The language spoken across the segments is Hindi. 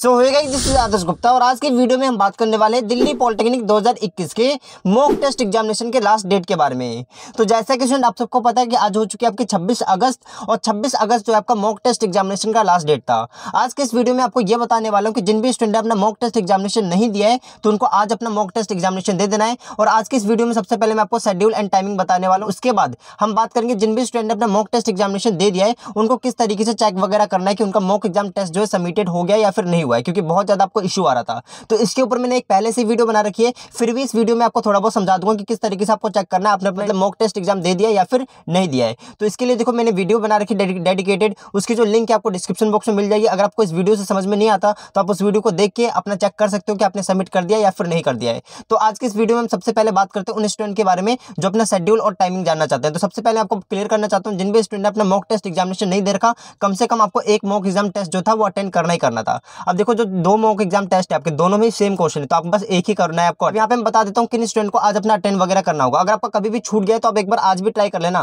सो होएगा दिस इज आदर्श गुप्ता और आज के वीडियो में हम बात करने वाले हैं दिल्ली पॉलिटेक्निक 2021 के मॉक टेस्ट एग्जामिनेशन के लास्ट डेट के बारे में तो जैसा कि स्टूडेंट आप सबको पता है कि आज हो चुकी है आपके 26 अगस्त और 26 अगस्त जो आपका मॉक टेस्ट एग्जामिनेशन का लास्ट डेट था आज के इस वीडियो में आपको यह बताने वाला हूँ कि जिन भी स्टूडेंट ने अपना मॉक टेस्ट एग्जामिनेशन नहीं दिया है तो उनको आज अपना मॉक टेस्ट एग्जामिनेशन दे देना है और आज के इस वीडियो में सबसे पहले मैं आपको शेड्यूल एंड टाइमिंग बताने वाला हूँ उसके बाद हम बात करेंगे जिन भी स्टूडेंट ने अपना मॉक टेस्ट एग्जामिनेशन दे दिया है उनको किस तरीके से चेक वगैरह करना है कि उनका मॉक एग्जाम टेस्ट जो है सबमिटेड हो गया या फिर नहीं नहीं हुआ है क्योंकि बहुत ज़्यादा आपको इशू आ रहा था तो इसके ऊपर मैंने एक पहले से वीडियो बना रखी है फिर भी इस वीडियो में आपको थोड़ा बहुत समझा दूंगा कि किस तरीके से आपको चेक करना है आपने मतलब मॉक टेस्ट एग्जाम दे दिया या फिर नहीं दिया है तो इसके लिए देखो मैंने वीडियो बना रखी डेडिकेटेड उसकी जो लिंक है आपको डिस्क्रिप्शन बॉक्स में मिल जाएगी अगर आपको इस वीडियो से समझ में नहीं आता तो आप उस वीडियो को देख के अपना चेक कर सकते हो कि आपने सबमिट कर दिया या फिर नहीं कर दिया है तो आज की इस वीडियो में हम सबसे पहले बात करते हैं उन स्टूडेंट के बारे में जो अपना शेड्यूल और टाइमिंग जानना चाहते हैं तो सबसे पहले आपको क्लियर करना चाहता हूँ जिन भी स्टूडेंट ने अपना मॉक टेस्ट एग्जामिनेशन नहीं दे रखा कम से कम आपको एक मॉक एग्जाम टेस्ट जो था वो अटेंड करना ही करना था अब अब देखो जो दो मॉक एग्जाम टेस्ट है आपके दोनों में सेम क्वेश्चन है तो आपको बस एक ही करना है आपको यहाँ पे मैं बता देता हूँ किन स्टूडेंट को आज अपना अटेंड वगैरह करना होगा अगर आपका कभी भी छूट गया तो आप एक बार आज भी ट्राई कर लेना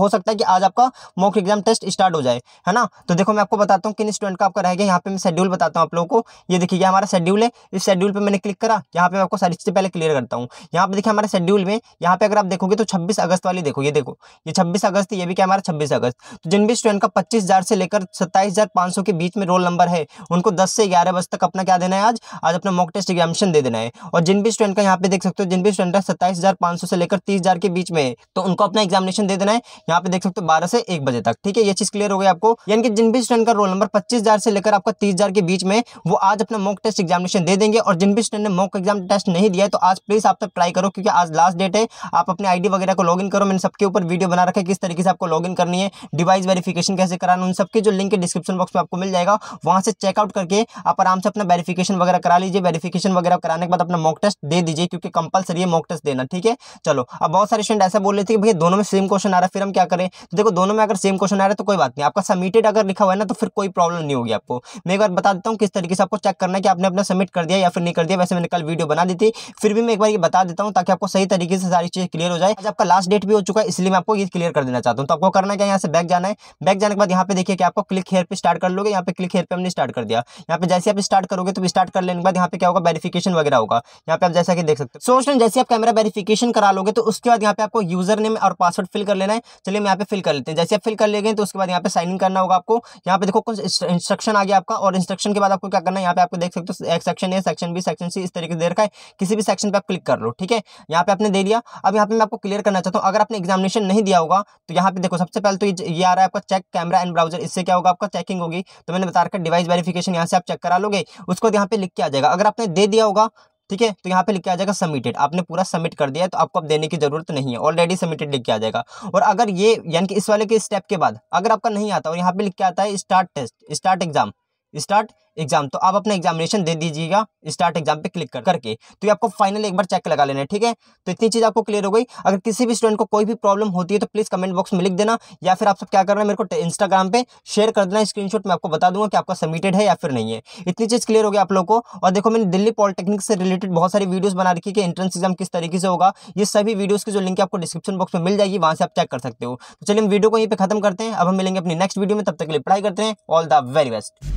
हो सकता है कि आज आपका मॉक एग्जाम टेस्ट स्टार्ट हो जाए है ना तो देखो मैं आपको बताता हूँ किन स्टूडेंट का आपका रहेगा यहाँ पे मैं शेड्यूल बताता हूँ आप लोगों को ये देखिए हमारा शेड्यूल है इस शेड्यूल पर मैंने क्लिक करा यहाँ पे आपको सारी चीज़ें पहले क्लियर करता हूँ यहाँ पे देखिए हमारे शेड्यूल में यहाँ पे अगर आप देखोगे तो छब्बीस अगस्त वाली देखो ये देखो ये छब्बीस अगस्त ये भी क्या हमारा छब्बीस अगस्त तो जिन भी स्टूडेंट का पच्चीस से लेकर सत्ताईस के बीच में रोल नंबर है उनको दस से ग्यारह बजे तक अपना क्या देना है आज आज अपना मॉक टेस्ट एग्जामेशन दे देना है और जिन भी स्टूडेंट का यहाँ पे देख सकते हो जिन भी स्टूडेंट का सत्ताईस हज़ार सौ से लेकर तीस हज़ार के बीच में तो उनको अपना एग्जामिनेशन दे देना है यहाँ पे देख सकते हो बारह से एक बजे तक ठीक है ये चीज क्लियर हो गई आपको यानी कि जिन भी स्टूडेंट का रोल नंबर पच्चीस से लेकर आपका तीस के बीच में वो आज अपना मॉक टेस्ट एग्जामिनेशन दे देंगे और जिन भी स्टूडेंट ने मॉक एग्जाम टेस्ट नहीं दिया है तो आज प्लीज आप तक ट्राई करो क्योंकि आज लास्ट डेट है आप अपने आईडी वगैरह को लॉगिन करो मैंने सबके ऊपर वीडियो बना रखा है किस तरीके से आपको लॉगिन करनी है डिवाइस वेरिफिकेशन कैसे कराना उन सबके जो लिंक डिस्क्रिप्शन बॉक्स में आपको मिल जाएगा वहां से चेकआउट करके आप आराम से अपना वेरिफिकेशन वगैरह करा लीजिए वेरिफिकेशन वगैरह कराने के बाद अपना मॉक टेस्ट दे दीजिए क्योंकि कंपलसरी है मॉक टेस्ट देना ठीक है चलो अब बहुत सारे स्टूडेंट ऐसा बोल रहे थे कि भैया दोनों में सेम क्वेश्चन आ रहा है फिर हम क्या करें तो देखो दोनों में अगर सेम क्वेश्चन आ रहा है तो कोई बात नहीं आपका सबमिटेड अगर लिखा हुआ है ना तो फिर कोई प्रॉब्लम नहीं होगी आपको मैं एक बार बता देता हूँ किस तरीके से आपको चेक करना है कि आपने अपना सबमिट कर दिया या फिर नहीं कर दिया वैसे मैंने कल वीडियो बना दी थी फिर भी मैं एक बार ये बता देता हूँ ताकि आपको सही तरीके से सारी चीज़ क्लियर हो जाए आज आपका लास्ट डेट भी हो चुका है इसलिए मैं आपको ये क्लियर कर देना चाहता हूँ तो आपको करना क्या यहाँ से बैक जाना है बैक जाने के बाद यहाँ पे देखिए कि आपको क्लिक हेयर पर स्टार्ट कर लोगे यहाँ पे क्लिक हेयर पर हमने स्टार्ट कर दिया यहाँ पे जैसे आप स्टार्ट करोगे तो स्टार्ट कर लेने के बाद यहाँ पे क्या होगा वेरिफिकेशन वगैरह होगा यहाँ पे आप जैसा कि देख सकते हो सो जैसे आप कैमरा वेरिफिकेशन करा लोगे तो उसके बाद यहाँ पे आपको यूजर नेम और पासवर्ड फिल कर लेना है चलिए हम यहाँ पे फिल कर लेते हैं जैसे आप फिल कर लेंगे तो उसके बाद यहाँ पे साइन इन करना होगा आपको यहाँ पे देखो कुछ इंस्ट्रक्शन आ गया आपका और इंस्ट्रक्शन के बाद आपको क्या करना है यहाँ पे आपको देख सकते हो एक section A section B section C इस तरीके से दे रखा है किसी भी सेक्शन पर आप क्लिक कर लो ठीक है यहाँ पे आपने दे दिया अब यहाँ पे मैं आपको क्लियर करना चाहता हूँ अगर आपने एग्जामिनेशन नहीं दिया होगा तो यहाँ पे देखो सबसे पहले तो ये आ रहा है आपका चेक कैमरा एंड ब्राउजर इससे क्या होगा आपका चेकिंग होगी तो मैंने बता रखा डिवाइस वेरिफिकेशन यहाँ से आप चेक करा लोगे उसको यहाँ पे लिख के आ जाएगा अगर आपने दे दिया होगा ठीक है तो यहाँ पे लिख के आ जाएगा सबमिटेड आपने पूरा सबमिट कर दिया है तो आपको अब देने की जरूरत नहीं है ऑलरेडी सबमिटेड लिख के आ जाएगा और अगर ये यानी कि इस वाले के स्टेप के बाद अगर आपका नहीं आता और यहाँ पे लिख के आता है start test start exam start exam तो आप अपना एग्जामिनेशन दे दीजिएगा स्टार्ट एग्जाम पे क्लिक कर करके तो ये आपको फाइनल एक बार चेक लगा लेना है ठीक है तो इतनी चीज़ आपको क्लियर हो गई अगर किसी भी स्टूडेंट को कोई भी प्रॉब्लम होती है तो प्लीज़ कमेंट बॉक्स में लिख देना या फिर आप सब क्या करना है मेरे को इंस्टाग्राम पे शेयर कर देना स्क्रीनशॉट मैं आपको बता दूंगा कि आपका सबमिटेड है या फिर नहीं है इतनी चीज़ क्लियर हो गई आप लोग को और देखो मैंने दिल्ली पॉलिटेक्निक से रिलेटेड बहुत सारी वीडियोज बना रखी कि एंट्रेंस एग्जाम किस तरीके से होगा ये सभी वीडियो की जो लिंक आपको डिस्क्रिप्शन बॉक्स में मिल जाएगी वहाँ से आप चेक कर सकते हो तो चलिए हम वीडियो को यहीं पर खत्म करते हैं अब हम मिलेंगे अपनी नेक्स्ट वीडियो में तब तक के लिए पढ़ाई करते हैं ऑल द वेरी बेस्ट